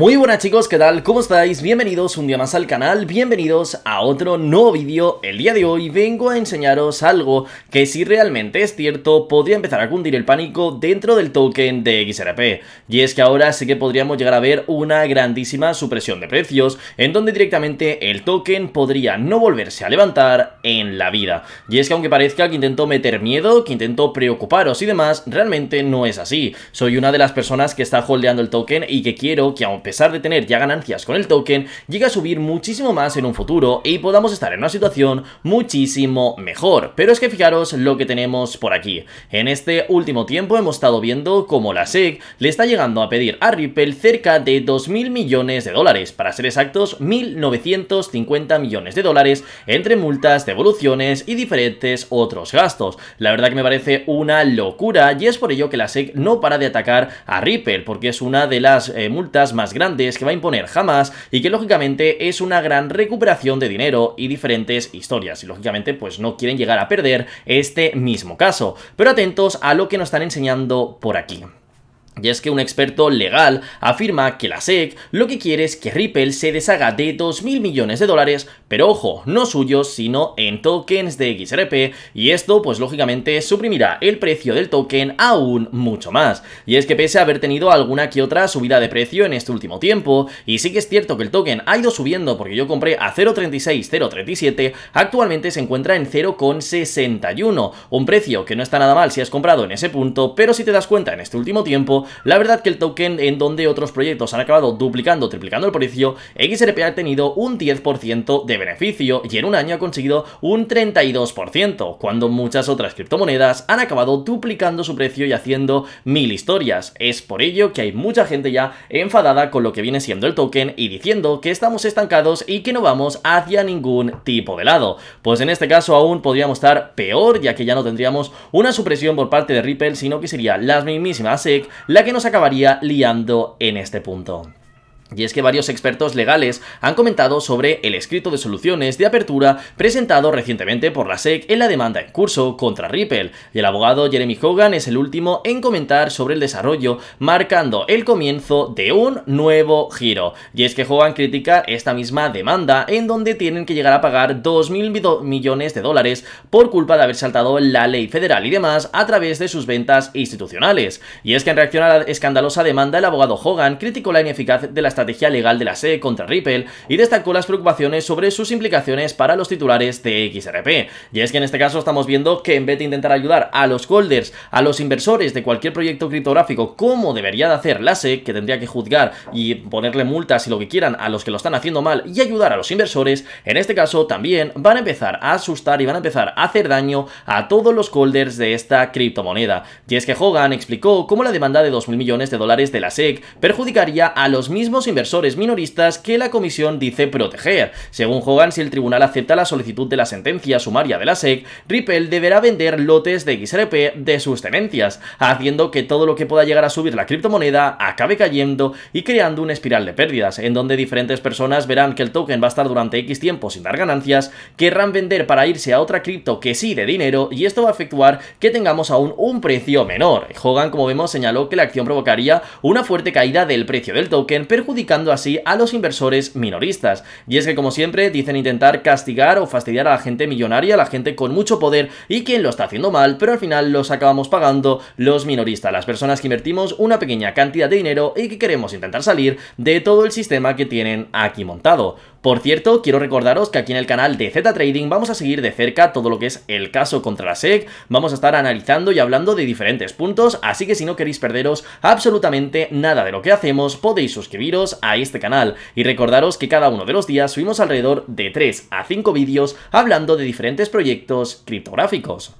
Muy buenas chicos, ¿qué tal? ¿Cómo estáis? Bienvenidos un día más al canal, bienvenidos a otro nuevo vídeo. El día de hoy vengo a enseñaros algo que si realmente es cierto podría empezar a cundir el pánico dentro del token de XRP. Y es que ahora sí que podríamos llegar a ver una grandísima supresión de precios en donde directamente el token podría no volverse a levantar en la vida. Y es que aunque parezca que intento meter miedo, que intento preocuparos y demás, realmente no es así. Soy una de las personas que está holdeando el token y que quiero que aunque pesar de tener ya ganancias con el token, llega a subir muchísimo más en un futuro y podamos estar en una situación muchísimo mejor. Pero es que fijaros lo que tenemos por aquí. En este último tiempo hemos estado viendo como la SEC le está llegando a pedir a Ripple cerca de 2.000 millones de dólares, para ser exactos 1.950 millones de dólares entre multas, devoluciones y diferentes otros gastos. La verdad que me parece una locura y es por ello que la SEC no para de atacar a Ripple porque es una de las eh, multas más grandes grandes que va a imponer jamás y que lógicamente es una gran recuperación de dinero y diferentes historias y lógicamente pues no quieren llegar a perder este mismo caso. Pero atentos a lo que nos están enseñando por aquí. Y es que un experto legal afirma que la SEC lo que quiere es que Ripple se deshaga de 2.000 millones de dólares, pero ojo, no suyos, sino en tokens de XRP, y esto pues lógicamente suprimirá el precio del token aún mucho más. Y es que pese a haber tenido alguna que otra subida de precio en este último tiempo, y sí que es cierto que el token ha ido subiendo porque yo compré a 0.36, 0.37, actualmente se encuentra en 0.61, un precio que no está nada mal si has comprado en ese punto, pero si te das cuenta en este último tiempo, la verdad que el token en donde otros proyectos han acabado duplicando, triplicando el precio, XRP ha tenido un 10% de beneficio y en un año ha conseguido un 32%, cuando muchas otras criptomonedas han acabado duplicando su precio y haciendo mil historias. Es por ello que hay mucha gente ya enfadada con lo que viene siendo el token y diciendo que estamos estancados y que no vamos hacia ningún tipo de lado. Pues en este caso aún podríamos estar peor, ya que ya no tendríamos una supresión por parte de Ripple, sino que sería las mismísimas SEC la que nos acabaría liando en este punto. Y es que varios expertos legales han comentado sobre el escrito de soluciones de apertura presentado recientemente por la SEC en la demanda en curso contra Ripple, y el abogado Jeremy Hogan es el último en comentar sobre el desarrollo, marcando el comienzo de un nuevo giro. Y es que Hogan critica esta misma demanda en donde tienen que llegar a pagar 2.000 millones de dólares por culpa de haber saltado la ley federal y demás a través de sus ventas institucionales. Y es que en reacción a la escandalosa demanda, el abogado Hogan criticó la ineficacia de la estrategia legal de la SEC contra Ripple y destacó las preocupaciones sobre sus implicaciones para los titulares de XRP. Y es que en este caso estamos viendo que en vez de intentar ayudar a los holders, a los inversores de cualquier proyecto criptográfico, como debería de hacer la SEC, que tendría que juzgar y ponerle multas y lo que quieran a los que lo están haciendo mal y ayudar a los inversores, en este caso también van a empezar a asustar y van a empezar a hacer daño a todos los holders de esta criptomoneda. Y es que Hogan explicó cómo la demanda de 2.000 millones de dólares de la SEC perjudicaría a los mismos inversores minoristas que la comisión dice proteger. Según Hogan, si el tribunal acepta la solicitud de la sentencia sumaria de la SEC, Ripple deberá vender lotes de XRP de sus tenencias, haciendo que todo lo que pueda llegar a subir la criptomoneda acabe cayendo y creando una espiral de pérdidas, en donde diferentes personas verán que el token va a estar durante X tiempo sin dar ganancias, querrán vender para irse a otra cripto que sí de dinero y esto va a efectuar que tengamos aún un precio menor. Hogan, como vemos, señaló que la acción provocaría una fuerte caída del precio del token, perjudicando así a los inversores minoristas. Y es que como siempre dicen intentar castigar o fastidiar a la gente millonaria, a la gente con mucho poder y quien lo está haciendo mal, pero al final los acabamos pagando los minoristas, las personas que invertimos una pequeña cantidad de dinero y que queremos intentar salir de todo el sistema que tienen aquí montado. Por cierto, quiero recordaros que aquí en el canal de Z Trading vamos a seguir de cerca todo lo que es el caso contra la SEC, vamos a estar analizando y hablando de diferentes puntos, así que si no queréis perderos absolutamente nada de lo que hacemos, podéis suscribiros a este canal y recordaros que cada uno de los días subimos alrededor de 3 a 5 vídeos hablando de diferentes proyectos criptográficos.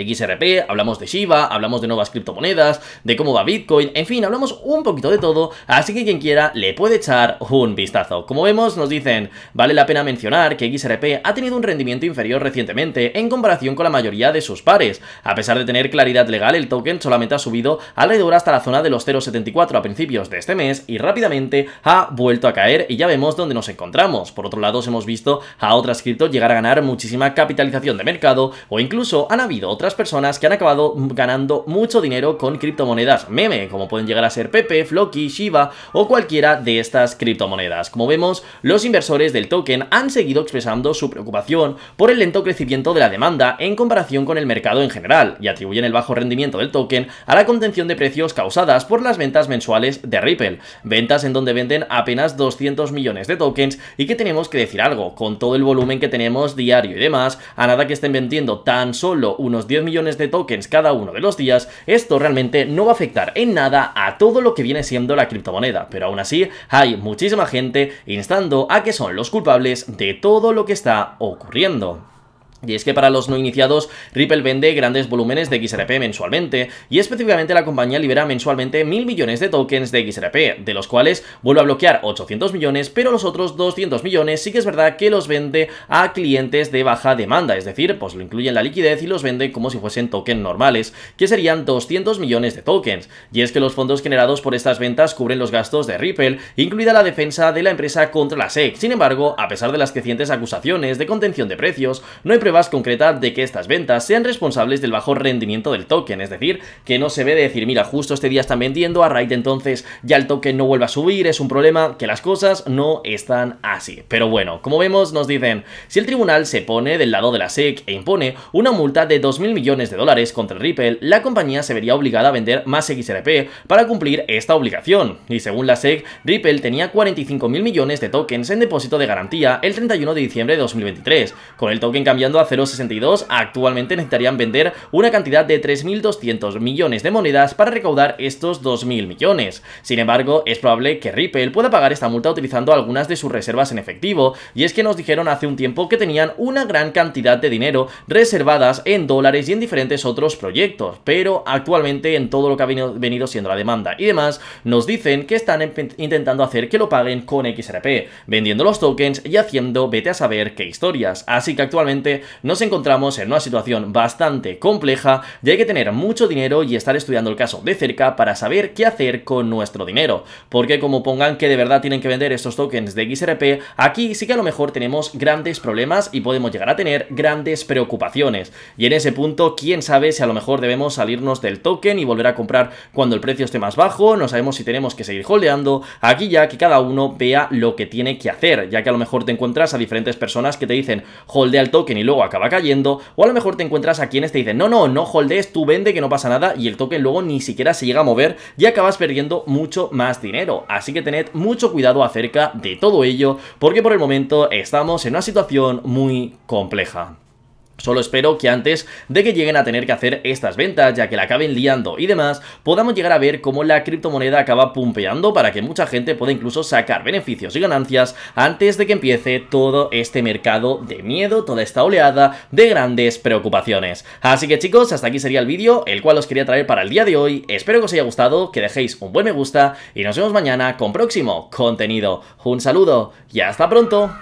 XRP, hablamos de Shiba, hablamos de nuevas criptomonedas, de cómo va Bitcoin, en fin, hablamos un poquito de todo, así que quien quiera le puede echar un vistazo. Como vemos, nos dicen, vale la pena mencionar que XRP ha tenido un rendimiento inferior recientemente en comparación con la mayoría de sus pares. A pesar de tener claridad legal, el token solamente ha subido alrededor hasta la zona de los 0.74 a principios de este mes y rápidamente ha vuelto a caer y ya vemos dónde nos encontramos. Por otro lado, hemos visto a otras criptos llegar a ganar muchísima capitalización de mercado o incluso han habido personas que han acabado ganando mucho dinero con criptomonedas meme, como pueden llegar a ser Pepe, Floki, Shiba o cualquiera de estas criptomonedas. Como vemos, los inversores del token han seguido expresando su preocupación por el lento crecimiento de la demanda en comparación con el mercado en general y atribuyen el bajo rendimiento del token a la contención de precios causadas por las ventas mensuales de Ripple, ventas en donde venden apenas 200 millones de tokens y que tenemos que decir algo, con todo el volumen que tenemos diario y demás, a nada que estén vendiendo tan solo unos 10 millones de tokens cada uno de los días, esto realmente no va a afectar en nada a todo lo que viene siendo la criptomoneda, pero aún así hay muchísima gente instando a que son los culpables de todo lo que está ocurriendo. Y es que para los no iniciados, Ripple vende grandes volúmenes de XRP mensualmente, y específicamente la compañía libera mensualmente mil millones de tokens de XRP, de los cuales vuelve a bloquear 800 millones, pero los otros 200 millones sí que es verdad que los vende a clientes de baja demanda, es decir, pues lo incluyen en la liquidez y los vende como si fuesen tokens normales, que serían 200 millones de tokens. Y es que los fondos generados por estas ventas cubren los gastos de Ripple, incluida la defensa de la empresa contra la SEC. Sin embargo, a pesar de las crecientes acusaciones de contención de precios, no hay concreta de que estas ventas sean responsables del bajo rendimiento del token, es decir, que no se ve decir, mira, justo este día están vendiendo, a raíz entonces ya el token no vuelva a subir, es un problema, que las cosas no están así. Pero bueno, como vemos nos dicen, si el tribunal se pone del lado de la SEC e impone una multa de 2.000 millones de dólares contra el Ripple, la compañía se vería obligada a vender más XRP para cumplir esta obligación. Y según la SEC, Ripple tenía 45.000 millones de tokens en depósito de garantía el 31 de diciembre de 2023, con el token cambiando a 0,62, actualmente necesitarían vender una cantidad de 3.200 millones de monedas para recaudar estos 2.000 millones. Sin embargo, es probable que Ripple pueda pagar esta multa utilizando algunas de sus reservas en efectivo, y es que nos dijeron hace un tiempo que tenían una gran cantidad de dinero reservadas en dólares y en diferentes otros proyectos, pero actualmente en todo lo que ha venido siendo la demanda y demás, nos dicen que están intentando hacer que lo paguen con XRP, vendiendo los tokens y haciendo vete a saber qué historias. Así que actualmente nos encontramos en una situación bastante compleja y hay que tener mucho dinero y estar estudiando el caso de cerca para saber qué hacer con nuestro dinero. Porque como pongan que de verdad tienen que vender estos tokens de XRP, aquí sí que a lo mejor tenemos grandes problemas y podemos llegar a tener grandes preocupaciones. Y en ese punto, quién sabe si a lo mejor debemos salirnos del token y volver a comprar cuando el precio esté más bajo, no sabemos si tenemos que seguir holdeando, aquí ya que cada uno vea lo que tiene que hacer, ya que a lo mejor te encuentras a diferentes personas que te dicen holdea el token y luego luego acaba cayendo, o a lo mejor te encuentras a quienes te dicen, no, no, no holdes, tú vende que no pasa nada, y el token luego ni siquiera se llega a mover y acabas perdiendo mucho más dinero. Así que tened mucho cuidado acerca de todo ello, porque por el momento estamos en una situación muy compleja. Solo espero que antes de que lleguen a tener que hacer estas ventas, ya que la acaben liando y demás, podamos llegar a ver cómo la criptomoneda acaba pumpeando para que mucha gente pueda incluso sacar beneficios y ganancias antes de que empiece todo este mercado de miedo, toda esta oleada de grandes preocupaciones. Así que chicos, hasta aquí sería el vídeo, el cual os quería traer para el día de hoy. Espero que os haya gustado, que dejéis un buen me gusta y nos vemos mañana con próximo contenido. Un saludo y hasta pronto.